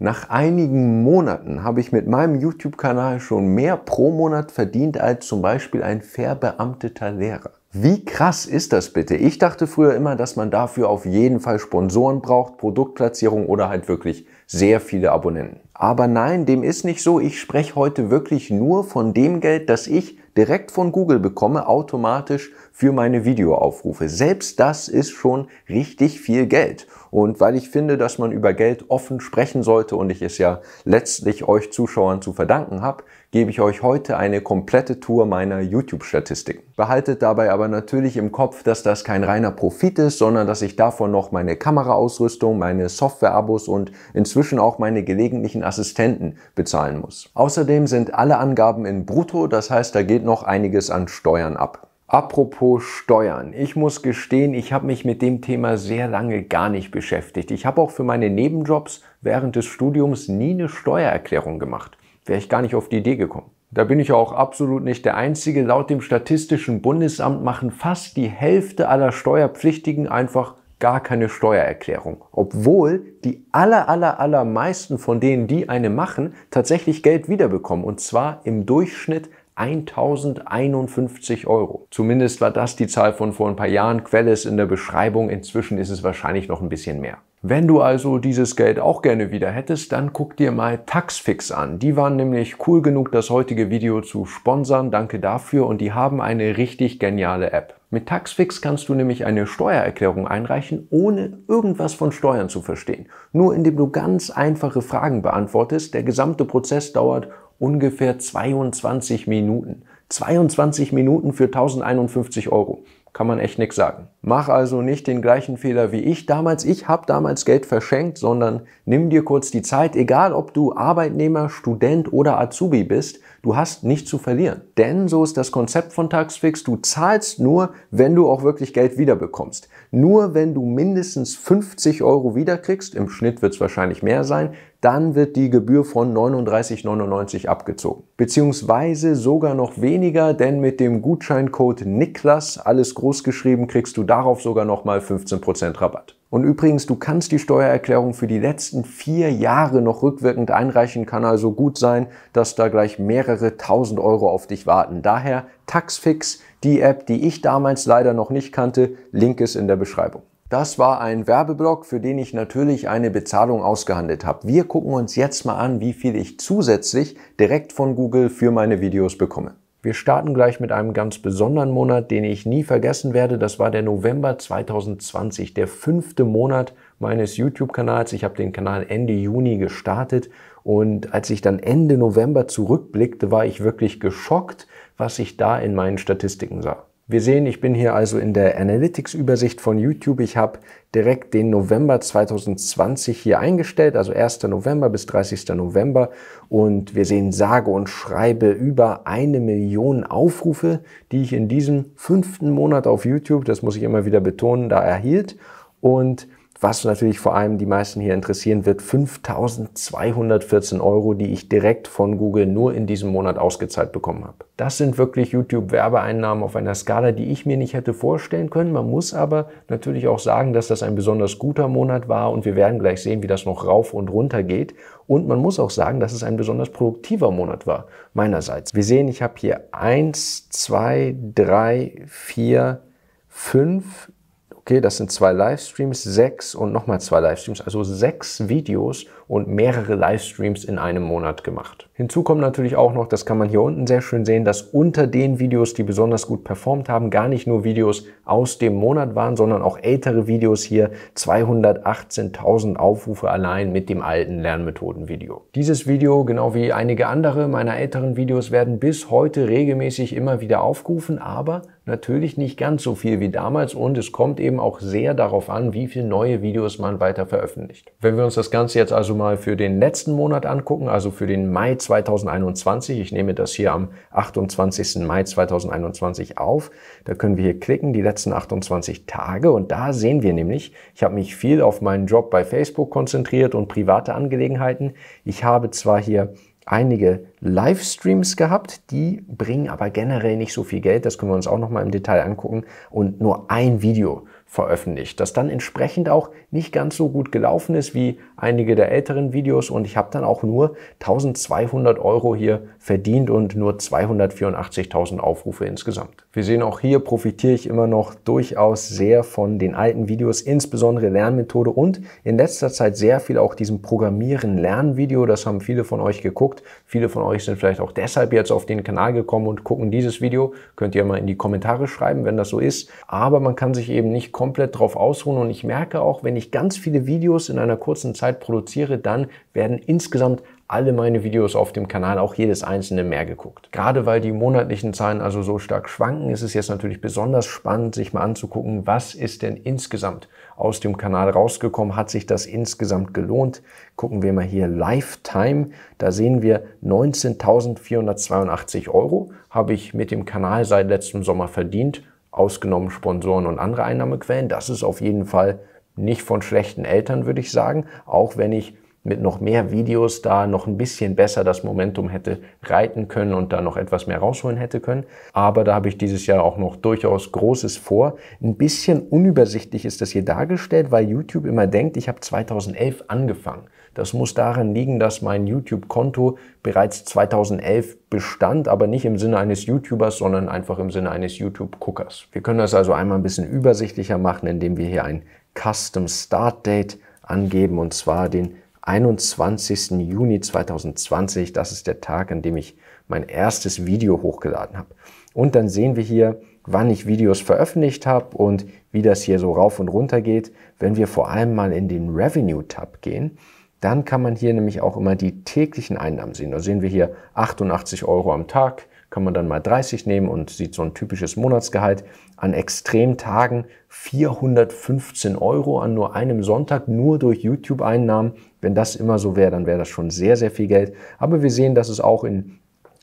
Nach einigen Monaten habe ich mit meinem YouTube-Kanal schon mehr pro Monat verdient als zum Beispiel ein verbeamteter Lehrer. Wie krass ist das bitte? Ich dachte früher immer, dass man dafür auf jeden Fall Sponsoren braucht, Produktplatzierung oder halt wirklich sehr viele Abonnenten. Aber nein, dem ist nicht so. Ich spreche heute wirklich nur von dem Geld, das ich direkt von Google bekomme, automatisch für meine Videoaufrufe. Selbst das ist schon richtig viel Geld und weil ich finde, dass man über Geld offen sprechen sollte und ich es ja letztlich euch Zuschauern zu verdanken habe, gebe ich euch heute eine komplette Tour meiner YouTube-Statistiken. Behaltet dabei aber natürlich im Kopf, dass das kein reiner Profit ist, sondern dass ich davon noch meine Kameraausrüstung, meine Software-Abos und inzwischen auch meine gelegentlichen Assistenten bezahlen muss. Außerdem sind alle Angaben in Brutto, das heißt, da geht noch einiges an Steuern ab. Apropos Steuern. Ich muss gestehen, ich habe mich mit dem Thema sehr lange gar nicht beschäftigt. Ich habe auch für meine Nebenjobs während des Studiums nie eine Steuererklärung gemacht. Wäre ich gar nicht auf die Idee gekommen. Da bin ich auch absolut nicht der Einzige. Laut dem Statistischen Bundesamt machen fast die Hälfte aller Steuerpflichtigen einfach gar keine Steuererklärung. Obwohl die aller, aller, aller meisten von denen, die eine machen, tatsächlich Geld wiederbekommen. Und zwar im Durchschnitt 1051 Euro. Zumindest war das die Zahl von vor ein paar Jahren. Quelle ist in der Beschreibung. Inzwischen ist es wahrscheinlich noch ein bisschen mehr. Wenn du also dieses Geld auch gerne wieder hättest, dann guck dir mal Taxfix an. Die waren nämlich cool genug, das heutige Video zu sponsern. Danke dafür und die haben eine richtig geniale App. Mit Taxfix kannst du nämlich eine Steuererklärung einreichen, ohne irgendwas von Steuern zu verstehen. Nur indem du ganz einfache Fragen beantwortest. Der gesamte Prozess dauert ungefähr 22 Minuten. 22 Minuten für 1051 Euro. Kann man echt nix sagen. Mach also nicht den gleichen Fehler wie ich damals. Ich habe damals Geld verschenkt, sondern nimm dir kurz die Zeit, egal ob du Arbeitnehmer, Student oder Azubi bist, Du hast nichts zu verlieren. Denn so ist das Konzept von Taxfix. Du zahlst nur, wenn du auch wirklich Geld wiederbekommst. Nur wenn du mindestens 50 Euro wiederkriegst, im Schnitt wird es wahrscheinlich mehr sein, dann wird die Gebühr von 39,99 abgezogen. Beziehungsweise sogar noch weniger, denn mit dem Gutscheincode Niklas, alles groß geschrieben, kriegst du darauf sogar nochmal 15% Rabatt. Und übrigens, du kannst die Steuererklärung für die letzten vier Jahre noch rückwirkend einreichen, kann also gut sein, dass da gleich mehrere tausend Euro auf dich warten. Daher Taxfix, die App, die ich damals leider noch nicht kannte, Link ist in der Beschreibung. Das war ein Werbeblock, für den ich natürlich eine Bezahlung ausgehandelt habe. Wir gucken uns jetzt mal an, wie viel ich zusätzlich direkt von Google für meine Videos bekomme. Wir starten gleich mit einem ganz besonderen Monat, den ich nie vergessen werde. Das war der November 2020, der fünfte Monat meines YouTube-Kanals. Ich habe den Kanal Ende Juni gestartet und als ich dann Ende November zurückblickte, war ich wirklich geschockt, was ich da in meinen Statistiken sah. Wir sehen, ich bin hier also in der Analytics-Übersicht von YouTube. Ich habe direkt den November 2020 hier eingestellt, also 1. November bis 30. November. Und wir sehen sage und schreibe über eine Million Aufrufe, die ich in diesem fünften Monat auf YouTube, das muss ich immer wieder betonen, da erhielt. Und was natürlich vor allem die meisten hier interessieren wird, 5214 Euro, die ich direkt von Google nur in diesem Monat ausgezahlt bekommen habe. Das sind wirklich YouTube-Werbeeinnahmen auf einer Skala, die ich mir nicht hätte vorstellen können. Man muss aber natürlich auch sagen, dass das ein besonders guter Monat war und wir werden gleich sehen, wie das noch rauf und runter geht. Und man muss auch sagen, dass es ein besonders produktiver Monat war, meinerseits. Wir sehen, ich habe hier eins, zwei, drei, vier, fünf Okay, das sind zwei Livestreams, sechs und nochmal zwei Livestreams, also sechs Videos und mehrere Livestreams in einem Monat gemacht. Hinzu kommt natürlich auch noch, das kann man hier unten sehr schön sehen, dass unter den Videos, die besonders gut performt haben, gar nicht nur Videos aus dem Monat waren, sondern auch ältere Videos hier, 218.000 Aufrufe allein mit dem alten Lernmethoden-Video. Dieses Video, genau wie einige andere meiner älteren Videos, werden bis heute regelmäßig immer wieder aufgerufen, aber Natürlich nicht ganz so viel wie damals und es kommt eben auch sehr darauf an, wie viele neue Videos man weiter veröffentlicht. Wenn wir uns das Ganze jetzt also mal für den letzten Monat angucken, also für den Mai 2021, ich nehme das hier am 28. Mai 2021 auf, da können wir hier klicken, die letzten 28 Tage und da sehen wir nämlich, ich habe mich viel auf meinen Job bei Facebook konzentriert und private Angelegenheiten. Ich habe zwar hier einige Livestreams gehabt, die bringen aber generell nicht so viel Geld, das können wir uns auch nochmal im Detail angucken, und nur ein Video veröffentlicht, das dann entsprechend auch nicht ganz so gut gelaufen ist wie einige der älteren Videos und ich habe dann auch nur 1200 Euro hier verdient und nur 284.000 Aufrufe insgesamt. Wir sehen auch hier profitiere ich immer noch durchaus sehr von den alten Videos, insbesondere Lernmethode und in letzter Zeit sehr viel auch diesem Programmieren-Lernvideo. Das haben viele von euch geguckt. Viele von euch sind vielleicht auch deshalb jetzt auf den Kanal gekommen und gucken dieses Video. Könnt ihr mal in die Kommentare schreiben, wenn das so ist. Aber man kann sich eben nicht komplett drauf ausruhen und ich merke auch, wenn ich ganz viele Videos in einer kurzen Zeit Zeit produziere, dann werden insgesamt alle meine Videos auf dem Kanal, auch jedes einzelne mehr geguckt. Gerade weil die monatlichen Zahlen also so stark schwanken, ist es jetzt natürlich besonders spannend, sich mal anzugucken, was ist denn insgesamt aus dem Kanal rausgekommen, hat sich das insgesamt gelohnt. Gucken wir mal hier Lifetime, da sehen wir 19.482 Euro habe ich mit dem Kanal seit letztem Sommer verdient, ausgenommen Sponsoren und andere Einnahmequellen. Das ist auf jeden Fall nicht von schlechten Eltern, würde ich sagen, auch wenn ich mit noch mehr Videos da noch ein bisschen besser das Momentum hätte reiten können und da noch etwas mehr rausholen hätte können. Aber da habe ich dieses Jahr auch noch durchaus Großes vor. Ein bisschen unübersichtlich ist das hier dargestellt, weil YouTube immer denkt, ich habe 2011 angefangen. Das muss daran liegen, dass mein YouTube-Konto bereits 2011 bestand, aber nicht im Sinne eines YouTubers, sondern einfach im Sinne eines YouTube-Guckers. Wir können das also einmal ein bisschen übersichtlicher machen, indem wir hier ein Custom Start Date angeben und zwar den 21. Juni 2020. Das ist der Tag, an dem ich mein erstes Video hochgeladen habe. Und dann sehen wir hier, wann ich Videos veröffentlicht habe und wie das hier so rauf und runter geht. Wenn wir vor allem mal in den Revenue-Tab gehen, dann kann man hier nämlich auch immer die täglichen Einnahmen sehen. Da sehen wir hier 88 Euro am Tag, kann man dann mal 30 nehmen und sieht so ein typisches Monatsgehalt an Extremtagen 415 Euro an nur einem Sonntag, nur durch YouTube-Einnahmen. Wenn das immer so wäre, dann wäre das schon sehr, sehr viel Geld. Aber wir sehen, dass es auch in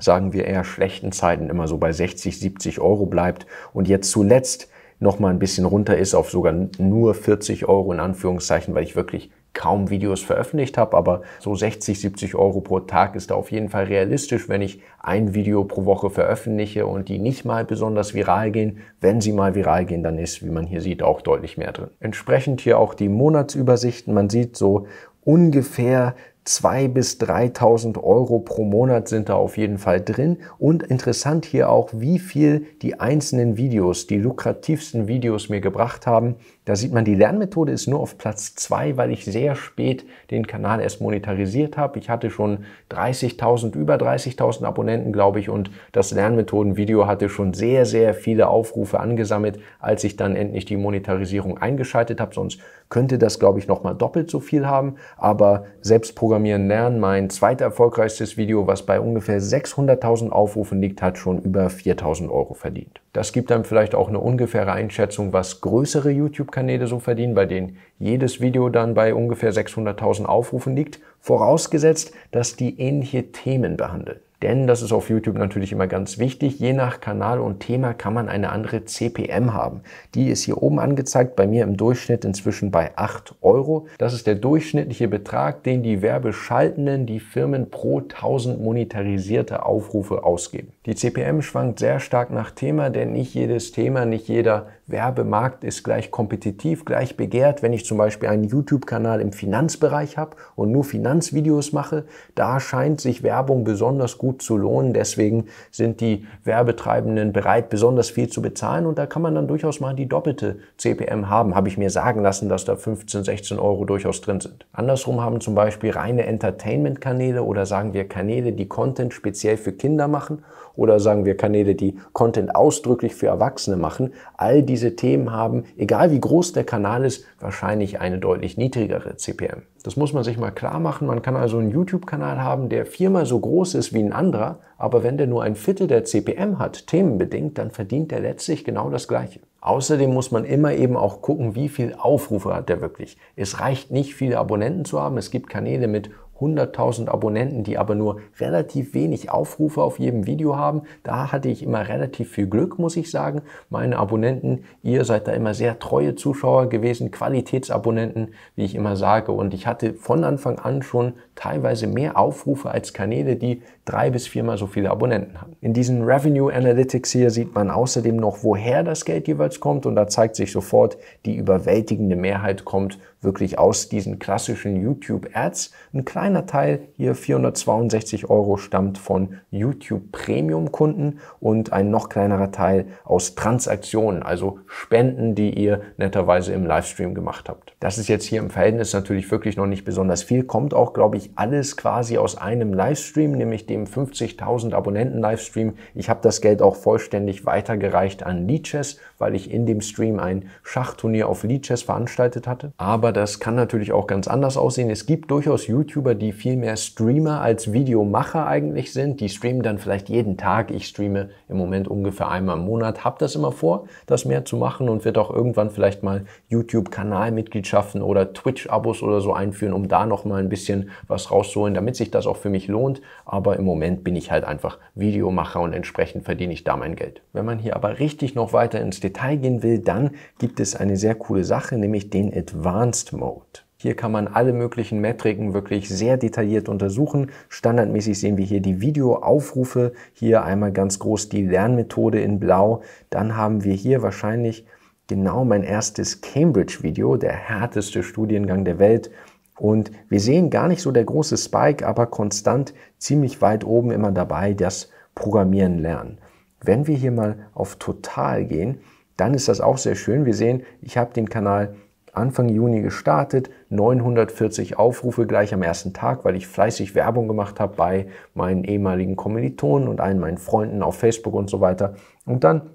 sagen wir eher schlechten Zeiten immer so bei 60, 70 Euro bleibt und jetzt zuletzt noch mal ein bisschen runter ist auf sogar nur 40 Euro in Anführungszeichen, weil ich wirklich kaum Videos veröffentlicht habe, aber so 60, 70 Euro pro Tag ist da auf jeden Fall realistisch, wenn ich ein Video pro Woche veröffentliche und die nicht mal besonders viral gehen. Wenn sie mal viral gehen, dann ist, wie man hier sieht, auch deutlich mehr drin. Entsprechend hier auch die Monatsübersichten. Man sieht so ungefähr 2.000 bis 3.000 Euro pro Monat sind da auf jeden Fall drin. Und interessant hier auch, wie viel die einzelnen Videos, die lukrativsten Videos mir gebracht haben. Da sieht man, die Lernmethode ist nur auf Platz zwei, weil ich sehr spät den Kanal erst monetarisiert habe. Ich hatte schon 30.000, über 30.000 Abonnenten, glaube ich, und das Lernmethodenvideo hatte schon sehr, sehr viele Aufrufe angesammelt, als ich dann endlich die Monetarisierung eingeschaltet habe. Sonst könnte das, glaube ich, nochmal doppelt so viel haben. Aber selbst Programmieren lernen, mein zweit erfolgreichstes Video, was bei ungefähr 600.000 Aufrufen liegt, hat schon über 4.000 Euro verdient. Das gibt dann vielleicht auch eine ungefähre Einschätzung, was größere YouTube-Kanäle so verdienen, bei denen jedes Video dann bei ungefähr 600.000 Aufrufen liegt, vorausgesetzt, dass die ähnliche Themen behandeln. Denn das ist auf YouTube natürlich immer ganz wichtig. Je nach Kanal und Thema kann man eine andere CPM haben. Die ist hier oben angezeigt, bei mir im Durchschnitt inzwischen bei 8 Euro. Das ist der durchschnittliche Betrag, den die Werbeschaltenden, die Firmen pro 1000 monetarisierte Aufrufe ausgeben. Die CPM schwankt sehr stark nach Thema, denn nicht jedes Thema, nicht jeder Werbemarkt ist gleich kompetitiv, gleich begehrt. Wenn ich zum Beispiel einen YouTube-Kanal im Finanzbereich habe und nur Finanzvideos mache, da scheint sich Werbung besonders gut zu lohnen. Deswegen sind die Werbetreibenden bereit, besonders viel zu bezahlen. Und da kann man dann durchaus mal die doppelte CPM haben. Habe ich mir sagen lassen, dass da 15, 16 Euro durchaus drin sind. Andersrum haben zum Beispiel reine Entertainment-Kanäle oder sagen wir Kanäle, die Content speziell für Kinder machen oder sagen wir Kanäle, die Content ausdrücklich für Erwachsene machen, all diese Themen haben, egal wie groß der Kanal ist, wahrscheinlich eine deutlich niedrigere CPM. Das muss man sich mal klar machen. Man kann also einen YouTube-Kanal haben, der viermal so groß ist wie ein anderer, aber wenn der nur ein Viertel der CPM hat, themenbedingt, dann verdient der letztlich genau das Gleiche. Außerdem muss man immer eben auch gucken, wie viel Aufrufe hat der wirklich. Es reicht nicht, viele Abonnenten zu haben. Es gibt Kanäle mit 100.000 Abonnenten, die aber nur relativ wenig Aufrufe auf jedem Video haben. Da hatte ich immer relativ viel Glück, muss ich sagen. Meine Abonnenten, ihr seid da immer sehr treue Zuschauer gewesen, Qualitätsabonnenten, wie ich immer sage. Und ich hatte von Anfang an schon teilweise mehr Aufrufe als Kanäle, die drei bis viermal so viele Abonnenten haben. In diesen Revenue Analytics hier sieht man außerdem noch, woher das Geld jeweils kommt und da zeigt sich sofort, die überwältigende Mehrheit kommt wirklich aus diesen klassischen YouTube Ads. Ein kleiner Teil hier 462 Euro stammt von YouTube Premium Kunden und ein noch kleinerer Teil aus Transaktionen, also Spenden, die ihr netterweise im Livestream gemacht habt. Das ist jetzt hier im Verhältnis natürlich wirklich noch nicht besonders viel, kommt auch, glaube ich, alles quasi aus einem Livestream, nämlich dem Livestream, 50.000 Abonnenten Livestream. Ich habe das Geld auch vollständig weitergereicht an Leeches, weil ich in dem Stream ein Schachturnier auf Leeches veranstaltet hatte. Aber das kann natürlich auch ganz anders aussehen. Es gibt durchaus YouTuber, die viel mehr Streamer als Videomacher eigentlich sind. Die streamen dann vielleicht jeden Tag. Ich streame im Moment ungefähr einmal im Monat. Hab das immer vor, das mehr zu machen und wird auch irgendwann vielleicht mal YouTube-Kanalmitgliedschaften oder Twitch-Abos oder so einführen, um da nochmal ein bisschen was rauszuholen, damit sich das auch für mich lohnt. Aber im Moment bin ich halt einfach Videomacher und entsprechend verdiene ich da mein Geld. Wenn man hier aber richtig noch weiter ins Detail gehen will, dann gibt es eine sehr coole Sache, nämlich den Advanced Mode. Hier kann man alle möglichen Metriken wirklich sehr detailliert untersuchen. Standardmäßig sehen wir hier die Videoaufrufe, hier einmal ganz groß die Lernmethode in blau. Dann haben wir hier wahrscheinlich genau mein erstes Cambridge-Video, der härteste Studiengang der Welt. Und wir sehen gar nicht so der große Spike, aber konstant ziemlich weit oben immer dabei, das Programmieren lernen. Wenn wir hier mal auf Total gehen, dann ist das auch sehr schön. Wir sehen, ich habe den Kanal Anfang Juni gestartet, 940 Aufrufe gleich am ersten Tag, weil ich fleißig Werbung gemacht habe bei meinen ehemaligen Kommilitonen und allen meinen Freunden auf Facebook und so weiter. Und dann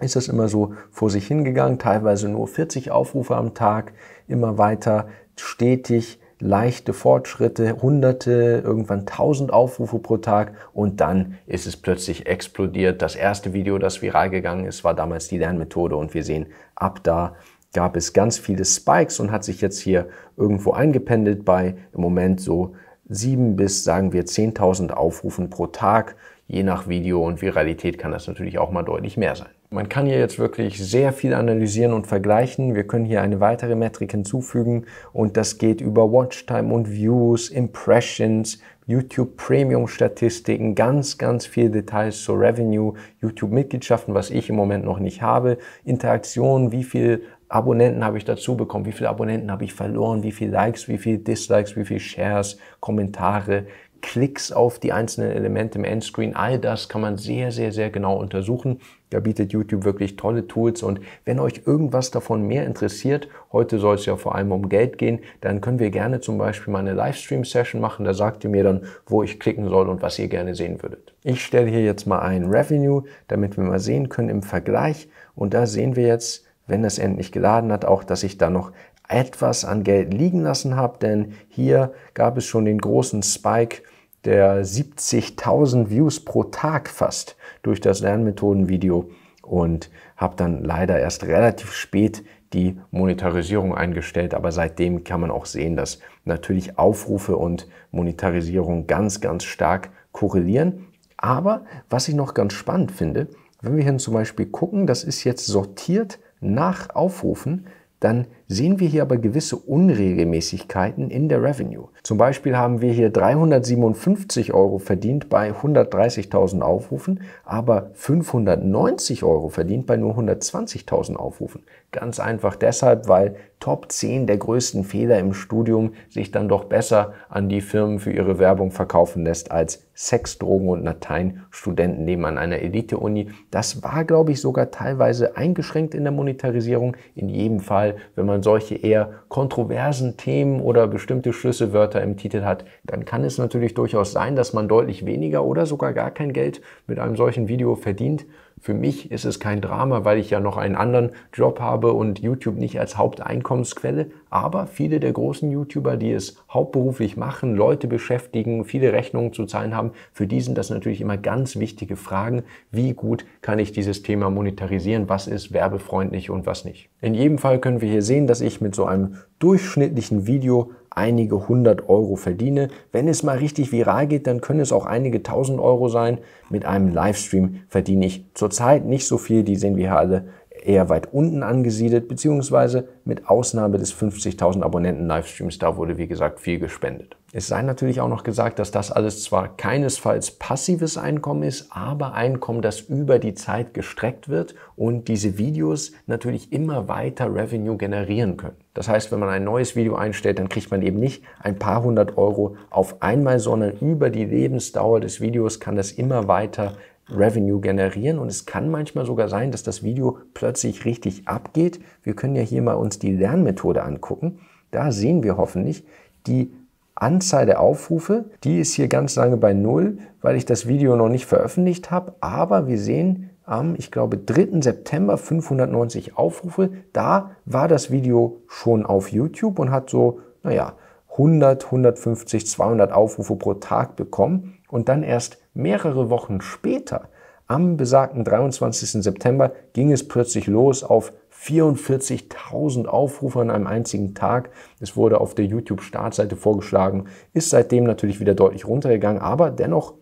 ist das immer so vor sich hingegangen, teilweise nur 40 Aufrufe am Tag, immer weiter stetig leichte Fortschritte, Hunderte, irgendwann tausend Aufrufe pro Tag und dann ist es plötzlich explodiert. Das erste Video, das viral gegangen ist, war damals die Lernmethode und wir sehen, ab da gab es ganz viele Spikes und hat sich jetzt hier irgendwo eingependelt bei im Moment so sieben bis sagen wir 10.000 Aufrufen pro Tag. Je nach Video und Viralität kann das natürlich auch mal deutlich mehr sein. Man kann hier jetzt wirklich sehr viel analysieren und vergleichen. Wir können hier eine weitere Metrik hinzufügen und das geht über Watchtime und Views, Impressions, YouTube Premium Statistiken, ganz, ganz viel Details zur Revenue, YouTube Mitgliedschaften, was ich im Moment noch nicht habe, Interaktionen, wie viel Abonnenten habe ich dazu bekommen, wie viele Abonnenten habe ich verloren, wie viele Likes, wie viele Dislikes, wie viele Shares, Kommentare, Klicks auf die einzelnen Elemente im Endscreen, all das kann man sehr, sehr, sehr genau untersuchen. Da bietet YouTube wirklich tolle Tools und wenn euch irgendwas davon mehr interessiert, heute soll es ja vor allem um Geld gehen, dann können wir gerne zum Beispiel mal eine Livestream-Session machen. Da sagt ihr mir dann, wo ich klicken soll und was ihr gerne sehen würdet. Ich stelle hier jetzt mal ein Revenue, damit wir mal sehen können im Vergleich und da sehen wir jetzt, wenn das endlich geladen hat, auch, dass ich da noch etwas an Geld liegen lassen habe, denn hier gab es schon den großen Spike der 70.000 Views pro Tag fast durch das Lernmethodenvideo und habe dann leider erst relativ spät die Monetarisierung eingestellt, aber seitdem kann man auch sehen, dass natürlich Aufrufe und Monetarisierung ganz, ganz stark korrelieren. Aber was ich noch ganz spannend finde, wenn wir hier zum Beispiel gucken, das ist jetzt sortiert nach Aufrufen, dann sehen wir hier aber gewisse Unregelmäßigkeiten in der Revenue. Zum Beispiel haben wir hier 357 Euro verdient bei 130.000 Aufrufen, aber 590 Euro verdient bei nur 120.000 Aufrufen. Ganz einfach deshalb, weil Top 10 der größten Fehler im Studium sich dann doch besser an die Firmen für ihre Werbung verkaufen lässt als Sex, Drogen und Latein Studenten nehmen an einer Elite-Uni. Das war, glaube ich, sogar teilweise eingeschränkt in der Monetarisierung. In jedem Fall, wenn man solche eher kontroversen Themen oder bestimmte Schlüsselwörter im Titel hat, dann kann es natürlich durchaus sein, dass man deutlich weniger oder sogar gar kein Geld mit einem solchen Video verdient. Für mich ist es kein Drama, weil ich ja noch einen anderen Job habe und YouTube nicht als Haupteinkommensquelle. Aber viele der großen YouTuber, die es hauptberuflich machen, Leute beschäftigen, viele Rechnungen zu zahlen haben, für die sind das natürlich immer ganz wichtige Fragen. Wie gut kann ich dieses Thema monetarisieren? Was ist werbefreundlich und was nicht? In jedem Fall können wir hier sehen, dass ich mit so einem durchschnittlichen Video einige hundert Euro verdiene. Wenn es mal richtig viral geht, dann können es auch einige tausend Euro sein. Mit einem Livestream verdiene ich zurzeit nicht so viel. Die sehen wir hier alle eher weit unten angesiedelt, beziehungsweise mit Ausnahme des 50.000 Abonnenten Livestreams, da wurde wie gesagt viel gespendet. Es sei natürlich auch noch gesagt, dass das alles zwar keinesfalls passives Einkommen ist, aber Einkommen, das über die Zeit gestreckt wird und diese Videos natürlich immer weiter Revenue generieren können. Das heißt, wenn man ein neues Video einstellt, dann kriegt man eben nicht ein paar hundert Euro auf einmal, sondern über die Lebensdauer des Videos kann das immer weiter Revenue generieren und es kann manchmal sogar sein, dass das Video plötzlich richtig abgeht. Wir können ja hier mal uns die Lernmethode angucken. Da sehen wir hoffentlich die Anzahl der Aufrufe, die ist hier ganz lange bei null, weil ich das Video noch nicht veröffentlicht habe. Aber wir sehen am, ich glaube, 3. September 590 Aufrufe. Da war das Video schon auf YouTube und hat so, naja, 100, 150, 200 Aufrufe pro Tag bekommen. Und dann erst mehrere Wochen später, am besagten 23. September, ging es plötzlich los auf 44.000 Aufrufe an einem einzigen Tag. Es wurde auf der YouTube-Startseite vorgeschlagen, ist seitdem natürlich wieder deutlich runtergegangen, aber dennoch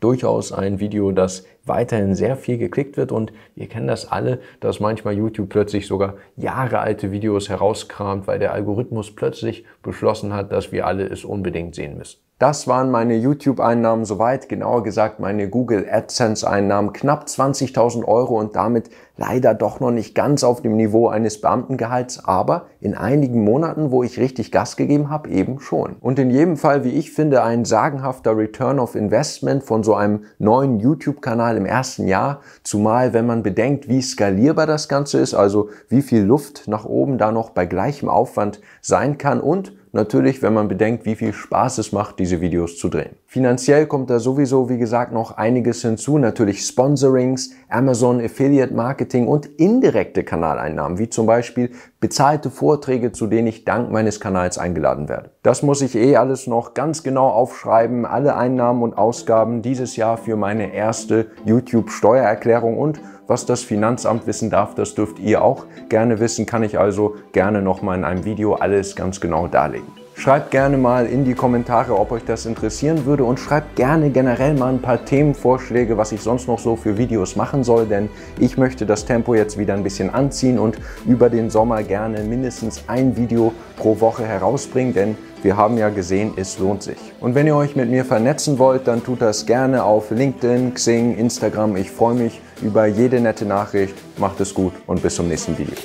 durchaus ein Video, das weiterhin sehr viel geklickt wird und wir kennen das alle, dass manchmal YouTube plötzlich sogar Jahre alte Videos herauskramt, weil der Algorithmus plötzlich beschlossen hat, dass wir alle es unbedingt sehen müssen. Das waren meine YouTube-Einnahmen soweit, genauer gesagt meine Google AdSense-Einnahmen, knapp 20.000 Euro und damit leider doch noch nicht ganz auf dem Niveau eines Beamtengehalts, aber in einigen Monaten, wo ich richtig Gas gegeben habe, eben schon. Und in jedem Fall, wie ich finde, ein sagenhafter Return of Investment von so einem neuen YouTube-Kanal im ersten Jahr, zumal wenn man bedenkt, wie skalierbar das Ganze ist, also wie viel Luft nach oben da noch bei gleichem Aufwand sein kann und Natürlich, wenn man bedenkt, wie viel Spaß es macht, diese Videos zu drehen. Finanziell kommt da sowieso, wie gesagt, noch einiges hinzu. Natürlich Sponsorings, Amazon Affiliate Marketing und indirekte Kanaleinnahmen, wie zum Beispiel bezahlte Vorträge, zu denen ich dank meines Kanals eingeladen werde. Das muss ich eh alles noch ganz genau aufschreiben, alle Einnahmen und Ausgaben dieses Jahr für meine erste YouTube-Steuererklärung und was das Finanzamt wissen darf, das dürft ihr auch gerne wissen, kann ich also gerne nochmal in einem Video alles ganz genau darlegen. Schreibt gerne mal in die Kommentare, ob euch das interessieren würde und schreibt gerne generell mal ein paar Themenvorschläge, was ich sonst noch so für Videos machen soll, denn ich möchte das Tempo jetzt wieder ein bisschen anziehen und über den Sommer gerne mindestens ein Video pro Woche herausbringen, denn wir haben ja gesehen, es lohnt sich. Und wenn ihr euch mit mir vernetzen wollt, dann tut das gerne auf LinkedIn, Xing, Instagram. Ich freue mich über jede nette Nachricht. Macht es gut und bis zum nächsten Video.